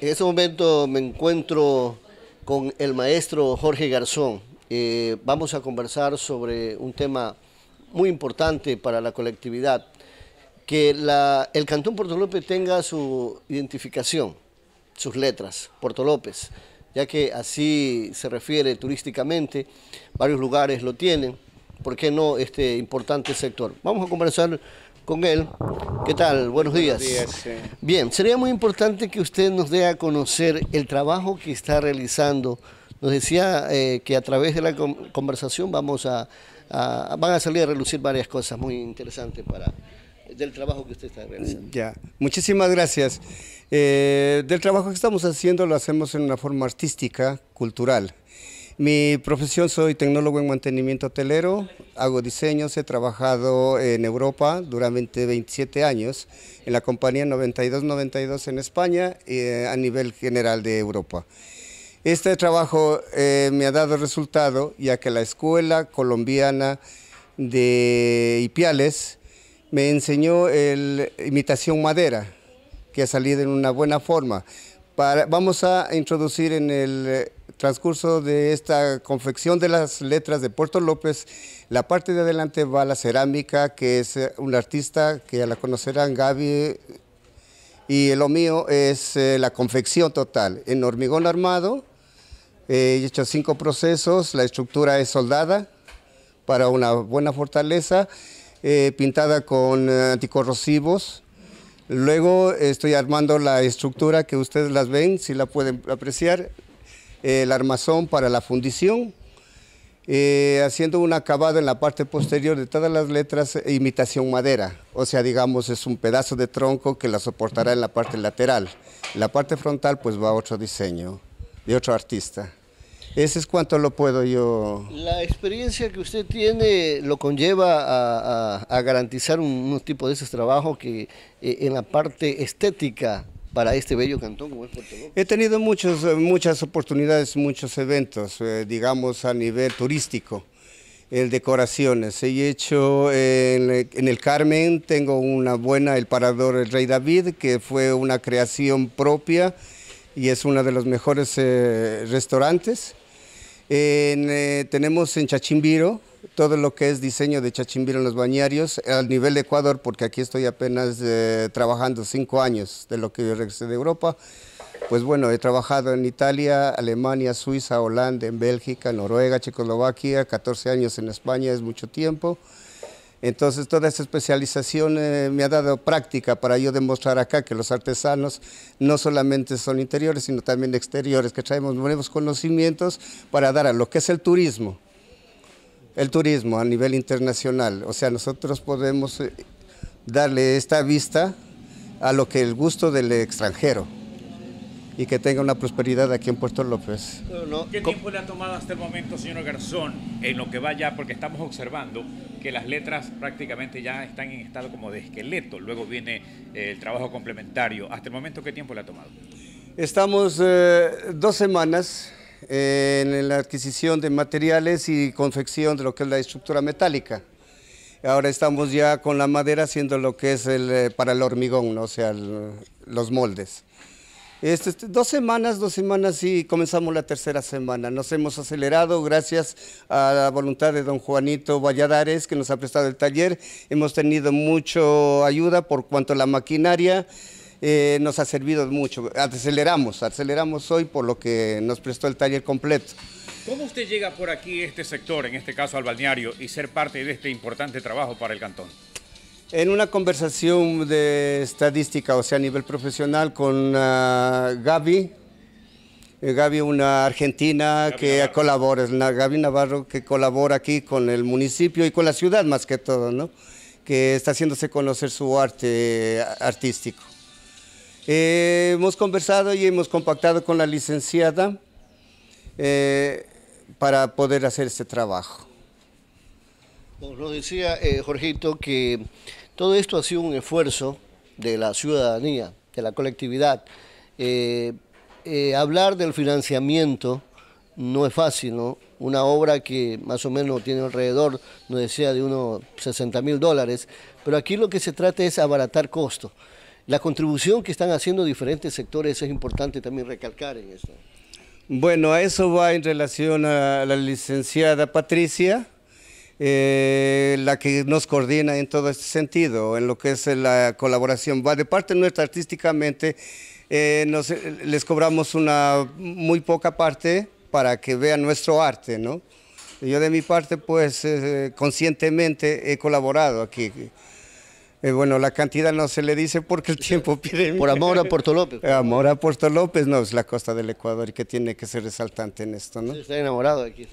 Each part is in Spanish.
En este momento me encuentro con el maestro Jorge Garzón. Eh, vamos a conversar sobre un tema muy importante para la colectividad, que el Cantón Puerto López tenga su identificación, sus letras, Puerto López, ya que así se refiere turísticamente, varios lugares lo tienen, ¿por qué no este importante sector? Vamos a conversar con él. ¿Qué tal? Buenos días. Bien, sería muy importante que usted nos dé a conocer el trabajo que está realizando. Nos decía eh, que a través de la conversación vamos a, a, van a salir a relucir varias cosas muy interesantes para del trabajo que usted está realizando. Ya, muchísimas gracias. Eh, del trabajo que estamos haciendo lo hacemos en una forma artística, cultural. Mi profesión soy tecnólogo en mantenimiento hotelero, hago diseños, he trabajado en Europa durante 27 años, en la compañía 9292 en España y eh, a nivel general de Europa. Este trabajo eh, me ha dado resultado ya que la escuela colombiana de Ipiales me enseñó el imitación madera, que ha salido en una buena forma. Para, vamos a introducir en el transcurso de esta confección de las letras de Puerto López, la parte de adelante va la cerámica, que es eh, un artista que ya la conocerán Gaby, y lo mío es eh, la confección total, en hormigón armado, he eh, hecho cinco procesos, la estructura es soldada para una buena fortaleza, pintada con anticorrosivos, Luego estoy armando la estructura que ustedes las ven, si la pueden apreciar, eh, el armazón para la fundición, eh, haciendo un acabado en la parte posterior de todas las letras, eh, imitación madera. O sea, digamos, es un pedazo de tronco que la soportará en la parte lateral. la parte frontal, pues va a otro diseño de otro artista. Ese es cuanto lo puedo yo... La experiencia que usted tiene lo conlleva a, garantizar un, tipo de esos trabajo que en la parte estética para este bello cantón como es Puerto He tenido muchos, eh, muchas oportunidades, muchos eventos, eh, digamos a nivel turístico, el decoraciones. He hecho eh, en, el Carmen, tengo una buena, el Parador El Rey David, que fue una creación propia y es uno de los mejores restaurantes. tenemos en Chachimbiro, todo lo que es diseño de Chachimbiro en los bañarios al nivel de Ecuador, porque aquí estoy apenas eh, trabajando cinco años de lo que yo regresé de Europa. Pues bueno, he trabajado en Italia, Alemania, Suiza, Holanda, en Bélgica, Noruega, Checoslovaquia, 14 años en España, es mucho tiempo. Entonces toda esa especialización eh, me ha dado práctica para yo demostrar acá que los artesanos no solamente son interiores, sino también exteriores, que traemos nuevos conocimientos para dar a lo que es el turismo, el turismo a nivel internacional. O sea, nosotros podemos eh, darle esta vista a lo que el gusto del extranjero y que tenga una prosperidad aquí en Puerto López. ¿Qué tiempo le ha tomado hasta el momento, señor Garzón, en lo que vaya? Porque estamos observando que las letras prácticamente ya están en estado como de esqueleto. Luego viene eh, el trabajo complementario. ¿Hasta el momento qué tiempo le ha tomado? Estamos eh, dos semanas eh, en la adquisición de materiales y confección de lo que es la estructura metálica. Ahora estamos ya con la madera haciendo lo que es el, eh, para el hormigón, ¿no? o sea, los moldes. Este, este, dos semanas, dos semanas y comenzamos la tercera semana. Nos hemos acelerado gracias a la voluntad de don Juanito Valladares que nos ha prestado el taller. Hemos tenido mucha ayuda por cuanto a la maquinaria. Eh, nos ha servido mucho. Aceleramos, aceleramos hoy por lo que nos prestó el taller completo. ¿Cómo usted llega por aquí, este sector, en este caso al balneario, y ser parte de este importante trabajo para el cantón? En una conversación de estadística, o sea, a nivel profesional, con ah, Gaby, eh, Gaby, una argentina que colabora, es Gaby Navarro que colabora aquí con el municipio y con la ciudad más que todo, Que está haciéndose conocer su arte eh, artístico. Eh, hemos conversado y hemos compactado con la licenciada eh, para poder hacer este trabajo. lo decía eh, Jorgito que todo esto ha sido un esfuerzo de la ciudadanía, de la colectividad. hablar del financiamiento no es fácil, ¿no? Una obra que más o menos tiene alrededor, no decía, de unos 60 mil dólares, pero aquí lo que se trata es abaratar costos la contribución que están haciendo diferentes sectores es importante también recalcar en eso. Bueno, a eso va en relación a la licenciada Patricia, eh, la que nos coordina en todo este sentido, en lo que es la colaboración. Va de parte nuestra artísticamente, eh, eh, les cobramos una muy poca parte para que vean nuestro arte, ¿no? Yo de mi parte, pues, conscientemente he colaborado aquí. Eh, bueno, la cantidad no se le dice porque el tiempo pide... Por amor a Puerto López. Amor a Puerto López, no, es la costa del Ecuador y que tiene que ser resaltante en esto, ¿no? Sí, está enamorado de aquí,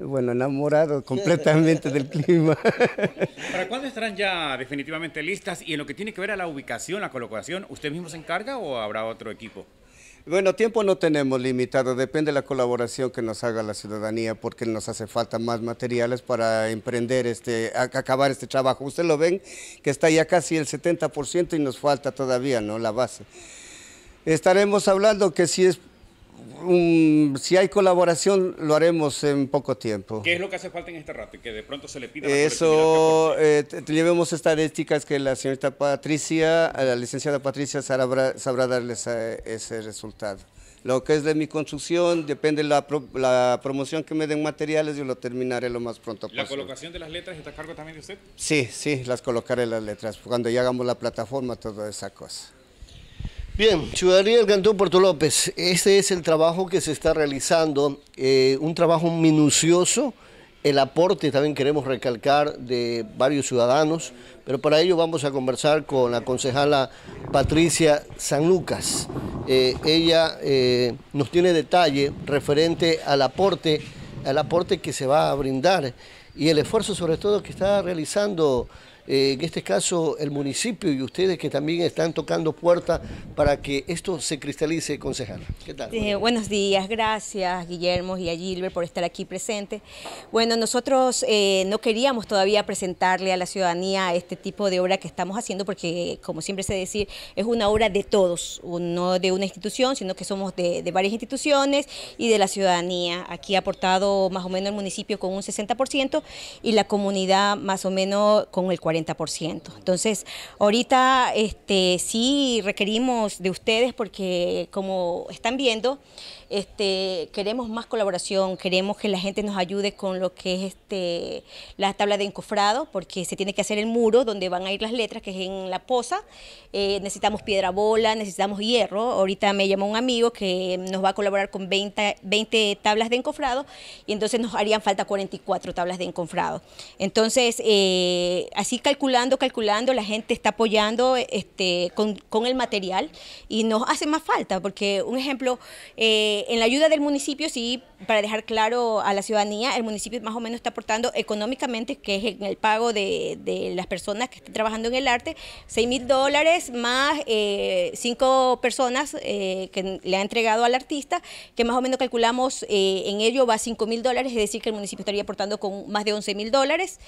Bueno, enamorado completamente del clima. ¿Para cuándo estarán ya definitivamente listas? Y en lo que tiene que ver a la ubicación, la colocación, ¿usted mismo se encarga o habrá otro equipo? Bueno, tiempo no tenemos limitado, depende de la colaboración que nos haga la ciudadanía porque nos hace falta más materiales para emprender, este, acabar este trabajo. Usted lo ven que está ya casi el 70% y nos falta todavía ¿no? la base. Estaremos hablando que si es si hay colaboración, lo haremos en poco tiempo. ¿Qué es lo que hace falta en este rato? Que de pronto se le pida... Eso, eh, llevemos estadísticas que la señorita Patricia, eh, la licenciada Patricia sabrá, darles eh, ese resultado. Lo que es de mi construcción, depende de la, la, promoción que me den materiales, yo lo terminaré lo más pronto posible. ¿La colocación de las letras está a cargo también de usted? Sí, sí, las colocaré las letras, cuando ya hagamos la plataforma, toda esa cosa. Bien, Ciudadanía del Cantón Puerto López, este es el trabajo que se está realizando, eh, un trabajo minucioso, el aporte también queremos recalcar de varios ciudadanos, pero para ello vamos a conversar con la concejala Patricia San Lucas, eh, ella eh, nos tiene detalle referente al aporte, al aporte que se va a brindar y el esfuerzo sobre todo que está realizando eh, en este caso el municipio y ustedes que también están tocando puerta para que esto se cristalice, concejal. ¿Qué tal? Eh, buenos días, gracias Guillermo y a Gilbert por estar aquí presente. Bueno, nosotros eh, no queríamos todavía presentarle a la ciudadanía este tipo de obra que estamos haciendo porque, como siempre se decir, es una obra de todos, no de una institución, sino que somos de, de varias instituciones y de la ciudadanía. Aquí ha aportado más o menos el municipio con un 60% y la comunidad más o menos con el 40%. Entonces, ahorita este, sí requerimos de ustedes porque como están viendo, este, queremos más colaboración, queremos que la gente nos ayude con lo que es este, la tabla de encofrado, porque se tiene que hacer el muro donde van a ir las letras, que es en la poza. Eh, necesitamos piedra bola, necesitamos hierro. Ahorita me llamó un amigo que nos va a colaborar con 20, 20 tablas de encofrado y entonces nos harían falta 44 tablas de encofrado. Entonces, eh, así calculando, calculando, la gente está apoyando este, con, el material y nos hace más falta, porque un ejemplo... Eh, en la ayuda del municipio, sí, para dejar claro a la ciudadanía, el municipio más o menos está aportando económicamente, que es en el pago de, las personas que están trabajando en el arte, 6 mil dólares más 5 eh, cinco personas eh, que le ha entregado al artista, que más o menos calculamos eh, en ello va a 5 mil dólares, es decir, que el municipio estaría aportando con más de 11 mil dólares.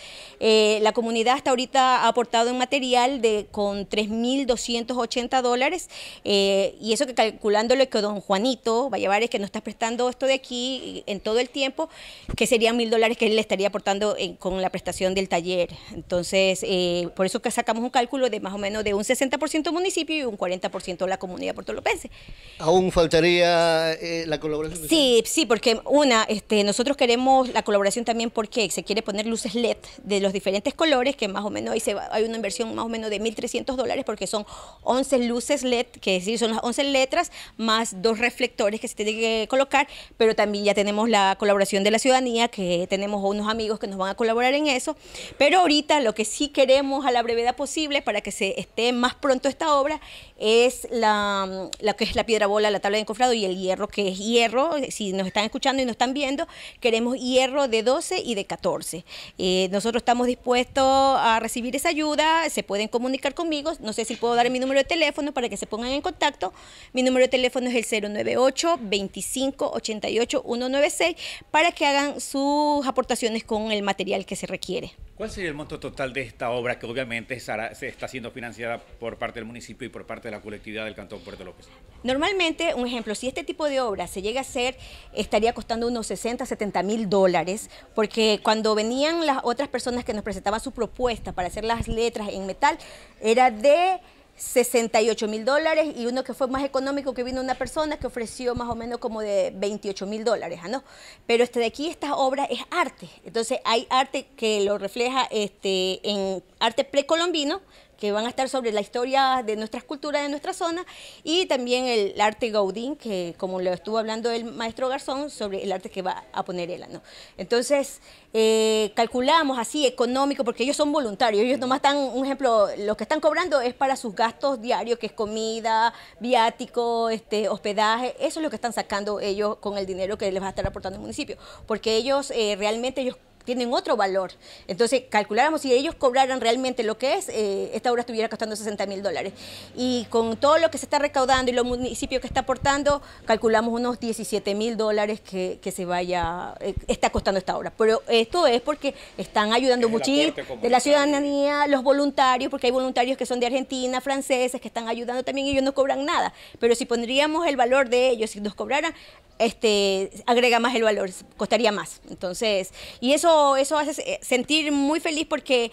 la comunidad hasta ahorita ha aportado en material de con 3.280 dólares, y eso que calculándolo que don Juanito va a llevar que nos estás prestando esto de aquí en todo el tiempo, que serían mil dólares que él le estaría aportando con la prestación del taller. Entonces, eh, por eso que sacamos un cálculo de más o menos de un 60% municipio y un 40% la comunidad puertolopense. ¿Aún faltaría eh, la colaboración? Sí, sí, porque una, este, nosotros queremos la colaboración también porque se quiere poner luces LED de los diferentes colores, que más o menos hay una inversión más o menos de 1.300 dólares porque son 11 luces LED, que son las 11 letras más dos reflectores que se tienen colocar, pero también ya tenemos la colaboración de la ciudadanía, que tenemos unos amigos que nos van a colaborar en eso. Pero ahorita lo que sí queremos a la brevedad posible para que se esté más pronto esta obra es la, que es la piedra bola, la tabla de encofrado y el hierro, que es hierro, si nos están escuchando y nos están viendo, queremos hierro de 12 y de 14. Eh, nosotros estamos dispuestos a recibir esa ayuda, se pueden comunicar conmigo, no sé si puedo dar mi número de teléfono para que se pongan en contacto. Mi número de teléfono es el 098 2588196, para que hagan sus aportaciones con el material que se requiere. ¿Cuál sería el monto total de esta obra que obviamente se está siendo financiada por parte del municipio y por parte de la colectividad del Cantón Puerto López? Normalmente, un ejemplo, si este tipo de obra se llega a hacer, estaría costando unos 60, 70 mil dólares, porque cuando venían las otras personas que nos presentaban su propuesta para hacer las letras en metal, era de 68 mil dólares y uno que fue más económico que vino una persona que ofreció más o menos como de 28 mil dólares, ¿ah, ¿no? Pero este de aquí, esta obra es arte, entonces hay arte que lo refleja este, en arte precolombino, que van a estar sobre la historia de nuestras culturas, de nuestra zona, y también el arte gaudín, que como lo estuvo hablando el maestro Garzón, sobre el arte que va a poner él. ¿no? Entonces, eh, calculamos así, económico, porque ellos son voluntarios, ellos nomás están, un ejemplo, lo que están cobrando es para sus gastos diarios, que es comida, viático, este, hospedaje, eso es lo que están sacando ellos con el dinero que les va a estar aportando el municipio, porque ellos eh, realmente, ellos tienen otro valor. Entonces, calculáramos si ellos cobraran realmente lo que es, eh, esta obra estuviera costando 60 mil dólares. Y con todo lo que se está recaudando y los municipios que está aportando, calculamos unos 17 mil dólares que, se vaya, eh, está costando esta obra. Pero esto es porque están ayudando muchísimo de la ciudadanía, los voluntarios, porque hay voluntarios que son de Argentina, franceses, que están ayudando también ellos no cobran nada. Pero si pondríamos el valor de ellos, si nos cobraran, este, agrega más el valor, costaría más. Entonces, y eso, eso hace sentir muy feliz porque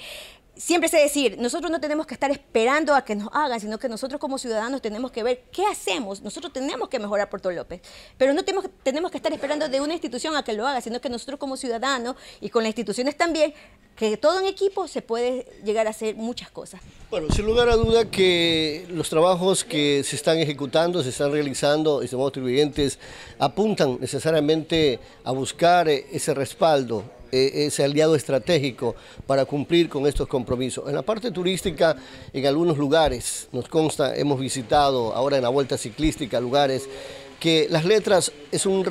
siempre sé decir, nosotros no tenemos que estar esperando a que nos hagan, sino que nosotros como ciudadanos tenemos que ver qué hacemos. Nosotros tenemos que mejorar Puerto López, pero no tenemos, que estar esperando de una institución a que lo haga, sino que nosotros como ciudadanos y con las instituciones también, que todo en equipo se puede llegar a hacer muchas cosas. Bueno, sin lugar a duda que los trabajos que se están ejecutando, se están realizando, y estimados contribuyentes apuntan necesariamente a buscar eh, ese respaldo eh, eh, ese aliado estratégico para cumplir con estos compromisos. En la parte turística, en algunos lugares, nos consta, hemos visitado ahora en la vuelta ciclística lugares que las letras es un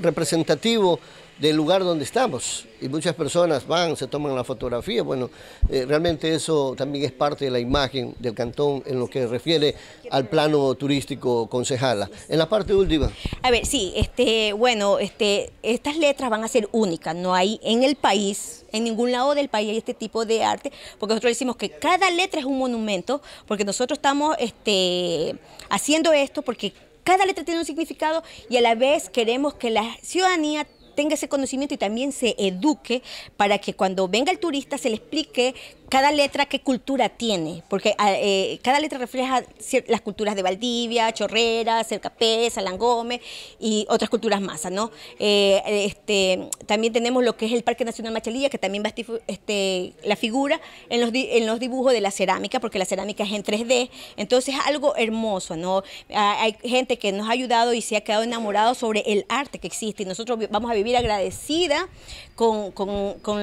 representativo del lugar donde estamos. Y muchas personas van, se toman la fotografía. Bueno, eh, realmente eso también es parte de la imagen del cantón en lo que refiere al plano turístico concejala. En la parte última. A ver, sí, este, bueno, este, estas letras van a ser únicas. No hay en el país, en ningún lado del país hay este tipo de arte, porque nosotros decimos que cada letra es un monumento, porque nosotros estamos este, haciendo esto porque cada letra tiene un significado y a la vez queremos que la ciudadanía tenga ese conocimiento y también se eduque para que cuando venga el turista se le explique cada letra qué cultura tiene, porque ah, eh, cada letra refleja las culturas de Valdivia, Chorrera, ...Cerca Salangóme y otras culturas más, ¿no? Eh, este, también tenemos lo que es el Parque Nacional Machalilla, que también va a este, la figura en los, dibujos de la cerámica, porque la cerámica es en 3D, entonces algo hermoso, ¿no? Hay gente que nos ha ayudado y se ha quedado enamorado sobre el arte que existe y nosotros vamos a vivir agradecida con,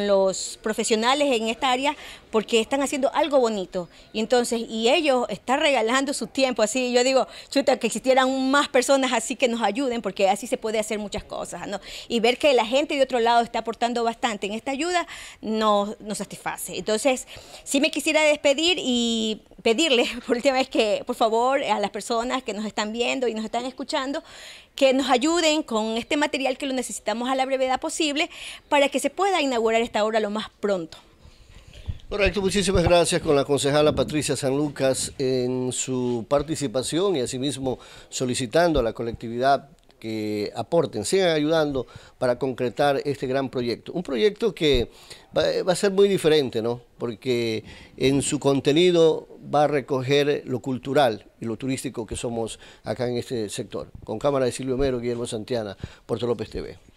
los profesionales en esta área porque están haciendo algo bonito. Y entonces, y ellos están regalando su tiempo, así yo digo, chuta, que existieran más personas así que nos ayuden, porque así se puede hacer muchas cosas, Y ver que la gente de otro lado está aportando bastante en esta ayuda, nos, nos satisface. Entonces, sí me quisiera despedir y pedirle por última vez que, por favor, a las personas que nos están viendo y nos están escuchando, que nos ayuden con este material que lo necesitamos a la brevedad posible para que se pueda inaugurar esta obra lo más pronto. Correcto, muchísimas gracias con la concejala Patricia San Lucas en su participación y asimismo solicitando a la colectividad que aporten, sigan ayudando para concretar este gran proyecto. Un proyecto que va, a ser muy diferente, ¿no? Porque en su contenido va a recoger lo cultural y lo turístico que somos acá en este sector. Con cámara de Silvio Mero, Guillermo Santiana, Puerto López TV.